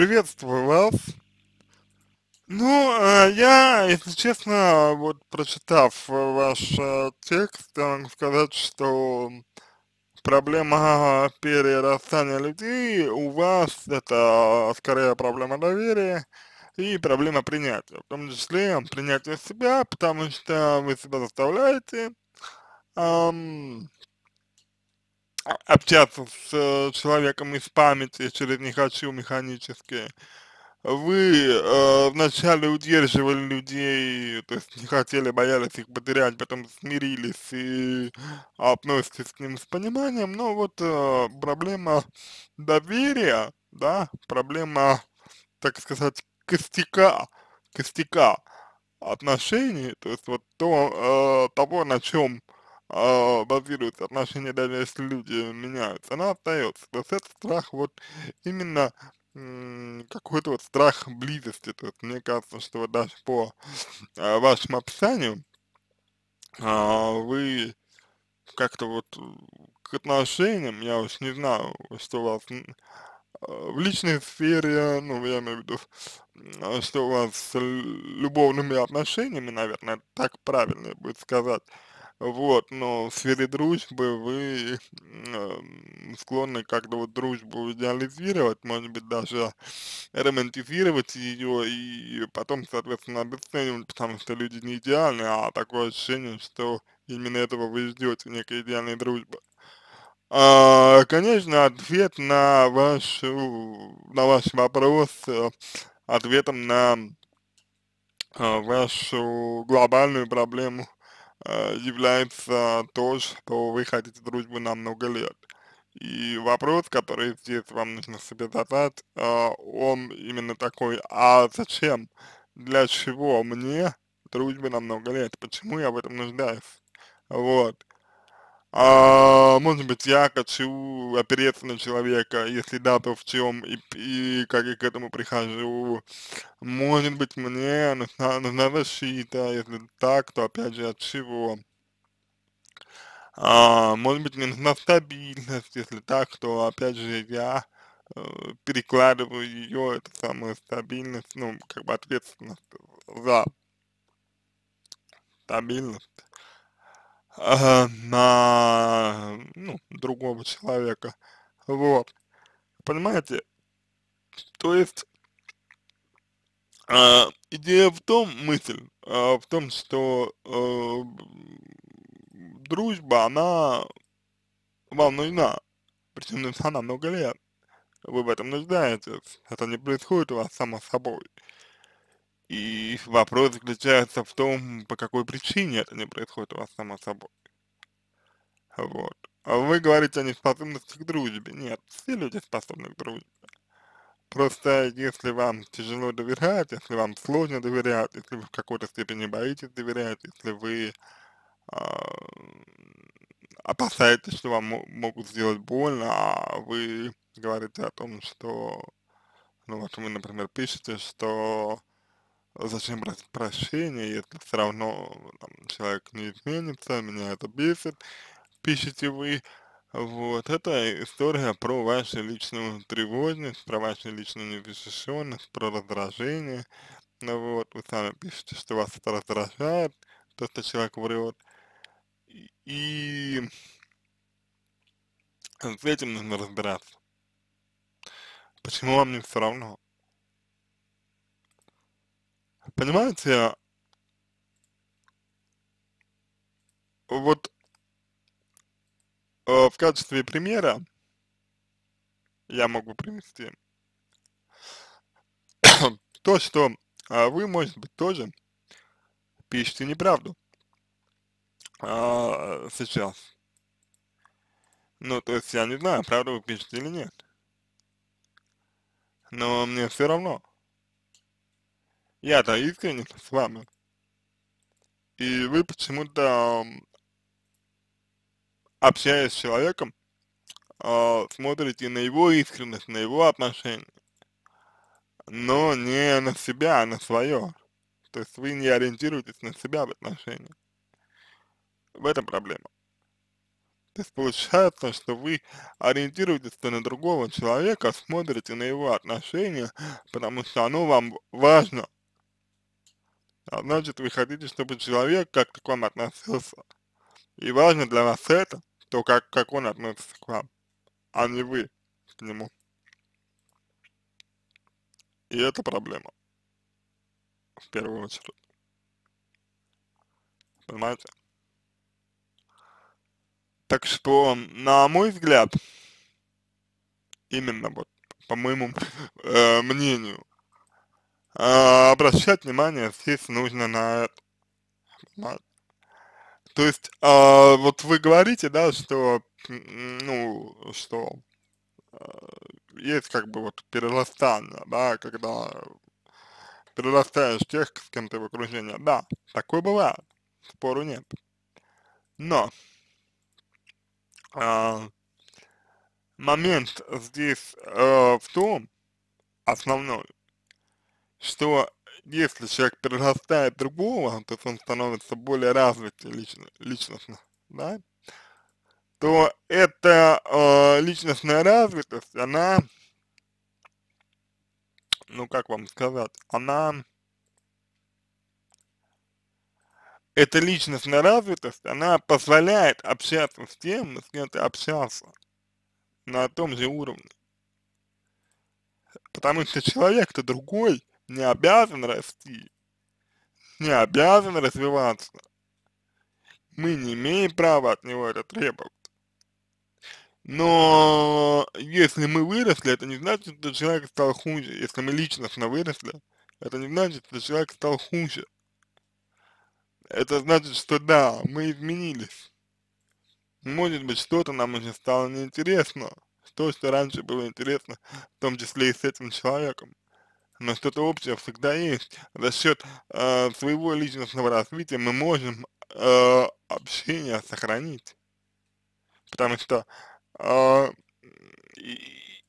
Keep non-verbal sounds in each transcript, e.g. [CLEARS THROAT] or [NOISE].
Приветствую вас. Ну, э, я, если честно, вот прочитав э, ваш э, текст, я могу сказать, что проблема перерастания людей у вас это скорее проблема доверия и проблема принятия, в том числе принятия себя, потому что вы себя заставляете эм, общаться с э, человеком из памяти через «не хочу» механически, вы э, вначале удерживали людей, то есть не хотели, боялись их потерять, потом смирились и относитесь к ним с пониманием, но вот э, проблема доверия, да, проблема, так сказать, костяка, костяка отношений, то есть вот то, э, того, на чем э, э, а, базируется отношения, даже если люди меняются, она остается. То есть это страх вот именно какой-то вот страх близости. То есть мне кажется, что вот даже по э, вашему описанию э, вы как-то вот э, к отношениям, я уж не знаю, что у вас в личной сфере, ну, я имею в виду, что у вас с любовными отношениями, наверное, так правильно будет сказать, вот, но в сфере дружбы вы эм, склонны как-то вот дружбу идеализировать, может быть, даже романтизировать ее и потом, соответственно, обесценивать, потому что люди не идеальны, а такое ощущение, что именно этого вы ждете, некая идеальная дружба. А, конечно, ответ на, вашу, на ваш вопрос, э, ответом на э, вашу глобальную проблему – Э, является то, что вы хотите дружбу на много лет. И вопрос, который здесь вам нужно себе задать, э, он именно такой, а зачем, для чего мне дружбы на много лет, почему я в этом нуждаюсь? Вот. А, может быть, я хочу опереться на человека, если да, то в чем и, и как я к этому прихожу. Может быть, мне нужна, нужна защита, а если так, то опять же от чего. А, может быть, мне нужна стабильность, если так, то опять же я э, перекладываю ее, эту самую стабильность, ну, как бы ответственность за стабильность на ну, другого человека. Вот. Понимаете? То есть э, идея в том, мысль, э, в том, что э, дружба, она вам нужна, причем нужна на много лет. Вы в этом нуждаетесь, это не происходит у вас само собой. Э, и вопрос заключается в том, по какой причине это не происходит у вас само собой. Вот. А вы говорите о неспособности к дружбе. Нет, все люди способны к дружбе. Просто если вам тяжело доверять, если вам сложно доверять, если вы в какой-то степени боитесь доверять, если вы а, опасаетесь, что вам могут сделать больно, а вы говорите о том, что, ну вот вы, например, пишете, что зачем брать прощения, если все равно там, человек не изменится, меня это бесит, пишите вы. Вот, это история про вашу личную тревожность, про вашу личную незащищенность, про раздражение. Ну вот, вы сами пишете, что вас это раздражает, то, что человек врет. И с этим нужно разбираться. Почему вам не все равно? Понимаете, вот э, в качестве примера я могу привести [COUGHS] то, что а, вы, может быть, тоже пишете неправду а, сейчас. Ну, то есть я не знаю, правда вы пишете или нет. Но мне все равно. Я-то искренен с вами. И вы почему-то, общаясь с человеком, а, смотрите на его искренность, на его отношения, но не на себя, а на свое. То есть вы не ориентируетесь на себя в отношениях. В этом проблема. То есть получается, что вы ориентируетесь на другого человека, смотрите на его отношения, потому что оно вам важно а значит вы хотите, чтобы человек как-то к вам относился. И важно для вас это, то как, как он относится к вам, а не вы к нему. И это проблема. В первую очередь. Понимаете? Так что, на мой взгляд, именно вот, по моему [LAUGHS] э, мнению, а, обращать внимание здесь нужно на то есть, а, вот вы говорите, да, что, ну, что а, есть как бы вот перерастание, да, когда перерастаешь тех, с кем ты в окружении. Да, такое бывает, спору нет. Но а, момент здесь а, в том, основной, что если человек перерастает другого, то есть он становится более развитым лично, личностно, да, то эта э, личностная развитость, она, ну как вам сказать, она, эта личностная развитость, она позволяет общаться с тем, с кем ты общался на том же уровне. Потому что человек-то другой, не обязан расти, не обязан развиваться. Мы не имеем права от него это требовать. Но если мы выросли, это не значит, что человек стал хуже. Если мы личностно выросли, это не значит, что человек стал хуже. Это значит, что да, мы изменились. Может быть, что-то нам уже стало неинтересно. То, что раньше было интересно, в том числе и с этим человеком но что-то общее всегда есть. За счет э, своего личностного развития мы можем э, общение сохранить, потому что э,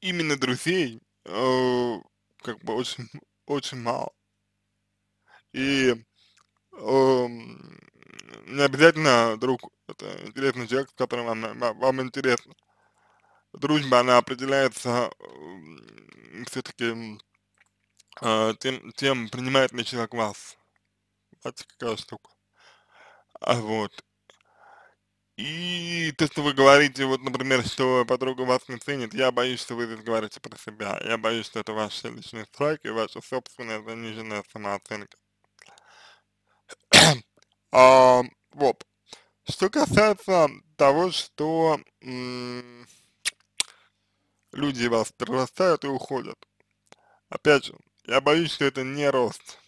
именно друзей э, как бы очень, очень мало. И э, не обязательно друг, это интересный человек, с которым вам, вам интересно. Дружба, она определяется все-таки Э, тем, тем принимает ли человек вас. Это какая штука. А вот. И то, что вы говорите, вот, например, что подруга вас не ценит, я боюсь, что вы здесь говорите про себя. Я боюсь, что это ваши личные страйки, ваша собственная заниженная самооценка. [CLEARS THROAT] а, вот. Что касается того, что [SNIFFS] люди вас прирастают и уходят. Опять же, я боюсь, что это не рост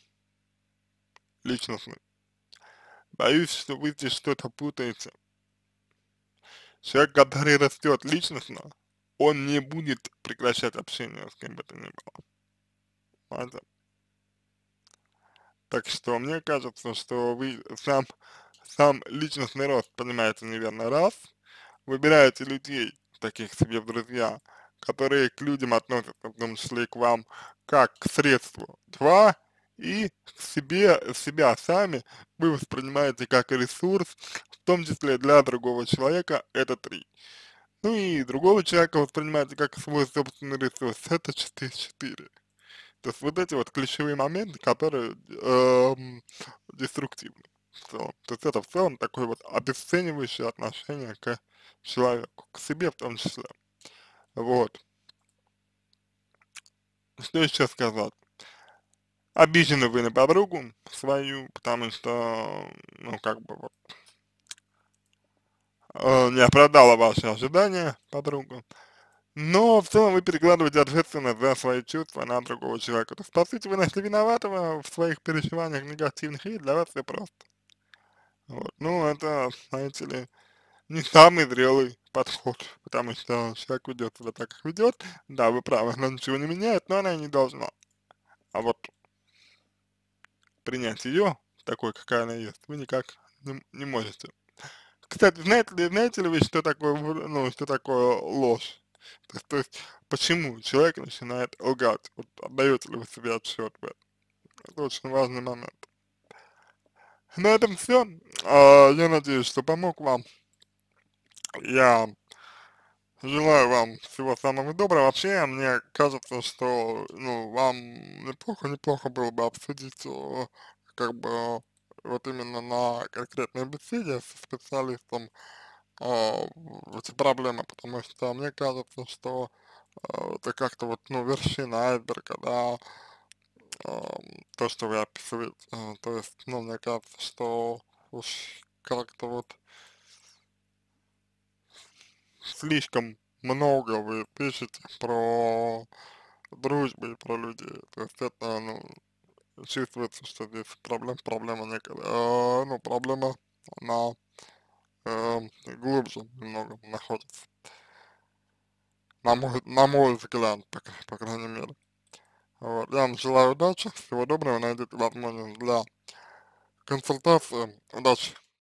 личностный. Боюсь, что вы здесь что-то путаете. Человек, который растет личностно, он не будет прекращать общение с кем бы то ни было. Понимаете? Так что мне кажется, что вы сам, сам личностный рост понимаете неверно раз, выбираете людей, таких себе в друзья, которые к людям относятся, в том числе и к вам, как к средству два и себе, себя сами вы воспринимаете как ресурс, в том числе для другого человека, это три. Ну и другого человека воспринимаете как свой собственный ресурс, это 4-4. То есть вот эти вот ключевые моменты, которые эм, деструктивны в целом. То есть это в целом такое вот обесценивающее отношение к человеку, к себе в том числе. Вот что еще сказать? Обижены вы на подругу свою, потому что, ну, как бы вот, э, не оправдала ваши ожидания подруга. Но в целом вы перекладываете ответственность за свои чувства на другого человека. То есть, по сути, вы нашли виноватого в своих переживаниях негативных, и для вас все просто. Вот. Ну, это, знаете ли, не самый зрелый подход, потому что человек ведет себя так, как ведет, да, вы правы, она ничего не меняет, но она и не должна. А вот принять ее, такой, какая она есть, вы никак не, не можете. Кстати, знаете ли, знаете ли вы, что такое, ну, что такое ложь? То есть, то есть почему человек начинает лгать? Вот отдаете ли вы себе отчет в этом? Это очень важный момент. На этом все. А, я надеюсь, что помог вам я желаю вам всего самого доброго. Вообще, мне кажется, что, ну, вам неплохо-неплохо было бы обсудить, как бы, вот именно на конкретной беседе со специалистом а, эти проблемы, потому что мне кажется, что а, это как-то вот, ну, вершина айсберга, да, а, то, что вы описываете, то есть, ну, мне кажется, что уж как-то вот слишком много вы пишете про дружбу и про людей. То есть это, ну, чувствуется, что здесь проблем, проблема некая, э, а, ну, проблема, она э, глубже немного находится. На мой, на мой взгляд, по, по крайней мере. Вот. Я вам желаю удачи, всего доброго, найдите возможность для консультации. Удачи!